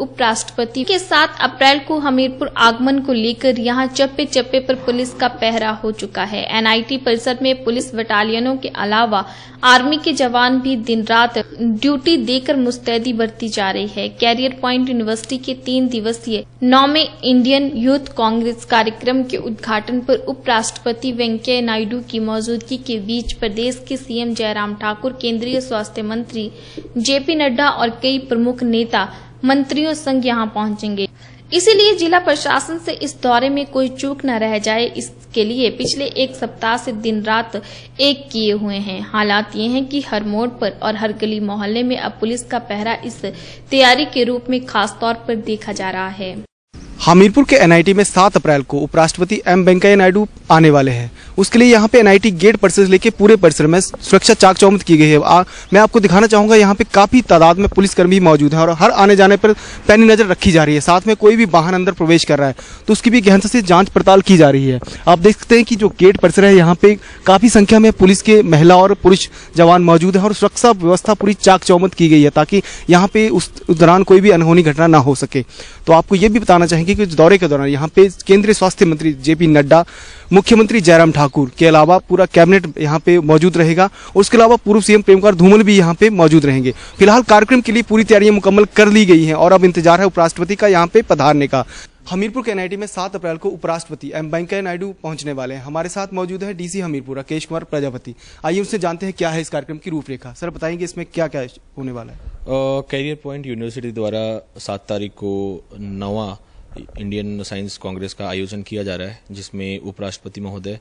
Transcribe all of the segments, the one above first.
उपराष्ट्रपति के साथ अप्रैल को हमीरपुर आगमन को लेकर यहां चप्पे चप्पे पर पुलिस का पहरा हो चुका है एनआईटी परिसर में पुलिस बटालियनों के अलावा आर्मी के जवान भी दिन रात ड्यूटी देकर मुस्तैदी बरती जा रही है कैरियर प्वाइंट यूनिवर्सिटी के तीन दिवसीय नौवे इंडियन यूथ कांग्रेस कार्यक्रम के उद्घाटन पर उपराष्ट्रपति वेंकैया नायडू की मौजूदगी के बीच प्रदेश के सीएम जयराम ठाकुर केंद्रीय स्वास्थ्य मंत्री जेपी नड्डा और कई प्रमुख नेता मंत्रियों संग यहाँ पहुँचेंगे इसीलिए जिला प्रशासन से इस दौरे में कोई चूक न रह जाए इसके लिए पिछले एक सप्ताह से दिन रात एक किए हुए हैं हालात ये हैं कि हर मोड़ पर और हर गली मोहल्ले में अब पुलिस का पहरा इस तैयारी के रूप में खास तौर पर देखा जा रहा है हमीरपुर के एनआईटी में 7 अप्रैल को उपराष्ट्रपति एम वेंकैया नायडू आने वाले हैं उसके लिए यहाँ पे एनआईटी गेट पर से लेके पूरे परिसर में सुरक्षा चाक चौमत की गई है आ, मैं आपको दिखाना चाहूंगा यहाँ पे काफ़ी तादाद में पुलिसकर्मी मौजूद है और हर आने जाने पर पैनी नज़र रखी जा रही है साथ में कोई भी वाहन अंदर प्रवेश कर रहा है तो उसकी भी गहनता से जाँच पड़ताल की जा रही है आप देखते हैं कि जो गेट परिसर है यहाँ पे काफ़ी संख्या में पुलिस के महिला और पुरुष जवान मौजूद है और सुरक्षा व्यवस्था पूरी चाक चौमत की गई है ताकि यहाँ पे उस दौरान कोई भी अनहोनी घटना ना हो सके तो आपको ये भी बताना चाहेंगे के दौरे के दौरान यहाँ पे केंद्रीय स्वास्थ्य मंत्री जेपी नड्डा मुख्यमंत्री जयराम ठाकुर के अलावा पूरा कैबिनेट यहाँ पे मौजूद रहेगा और उसके अलावा पूर्व सीएम प्रेमकुमार धूमल भी यहाँ पे मौजूद रहेंगे फिलहाल कार्यक्रम के लिए पूरी तैयारियां मुकम्मल कर ली गई है और अब इंतजार है उपराष्ट्रपति का यहाँ पे पधारने का हमीरपुर के एनआईटी में सात अप्रैल को उपराष्ट्रपति एम वेंकैया नायडू पहुंचने वाले हैं हमारे साथ मौजूद है डीसी हमीरपुर राकेश कुमार प्रजापति आइए उनसे जानते हैं क्या है इस कार्यक्रम की रूपरेखा सर बताएंगे इसमें क्या क्या होने वाला है कैरियर पॉइंट यूनिवर्सिटी द्वारा सात तारीख को नवा इंडियन साइंस कांग्रेस का आयोजन किया जा रहा है जिसमें उपराष्ट्रपति महोदय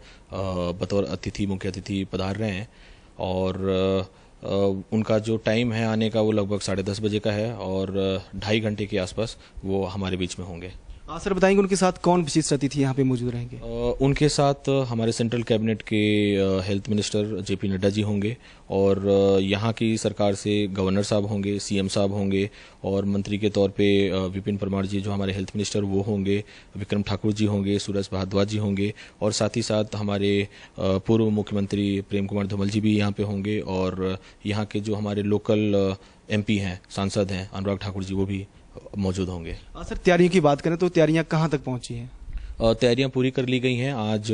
बतौर अतिथि मुख्य अतिथि पधार रहे हैं और उनका जो टाइम है आने का वो लगभग साढ़े दस बजे का है और ढाई घंटे के आसपास वो हमारे बीच में होंगे आ, हाँ, सर बताएंगे उनके साथ कौन विशेष अतिथि यहाँ पे मौजूद रहेंगे उनके साथ हमारे सेंट्रल कैबिनेट के health minister JP Nadda ji होंगे और यहाँ की सरकार से गवर्नर साहब होंगे सीएम साहब होंगे और मंत्री के तौर पे विपिन परमार जी जो हमारे हेल्थ मिनिस्टर वो होंगे विक्रम ठाकुर जी होंगे सूरज भारद्वाज जी होंगे और साथ ही साथ हमारे पूर्व मुख्यमंत्री प्रेम कुमार धूमल जी भी यहाँ पे होंगे और यहाँ के जो हमारे लोकल एमपी हैं सांसद हैं अनुराग ठाकुर जी वो भी मौजूद होंगे हाँ, सर तैयारियों की बात करें तो तैयारियां कहाँ तक पहुंची हैं तैयारियां पूरी कर ली गई हैं आज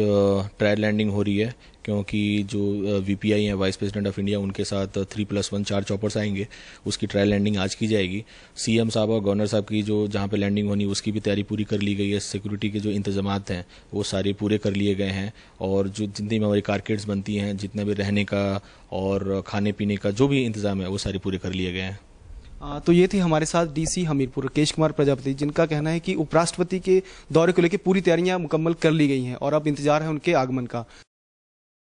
ट्रायल लैंडिंग हो रही है क्योंकि जो वीपीआई हैं वाइस प्रेसिडेंट ऑफ इंडिया उनके साथ थ्री प्लस वन चार चॉपर्स आएंगे उसकी ट्रायल लैंडिंग आज की जाएगी सीएम साहब और गवर्नर साहब की जो जहां पे लैंडिंग होनी उसकी भी तैयारी पूरी कर ली गई है सिक्योरिटी के जो इंतजाम हैं वो सारे पूरे कर लिए गए हैं और जो जितनी भी हमारी कारकेट्स बनती हैं जितने भी रहने का और खाने पीने का जो भी इंतजाम है वो सारे पूरे कर लिए गए हैं तो ये थी हमारे साथ डीसी हमीरपुर केश कुमार प्रजापति जिनका कहना है कि उपराष्ट्रपति के दौरे को लेकर पूरी तैयारियां मुकम्मल कर ली गई हैं और अब इंतजार है उनके आगमन का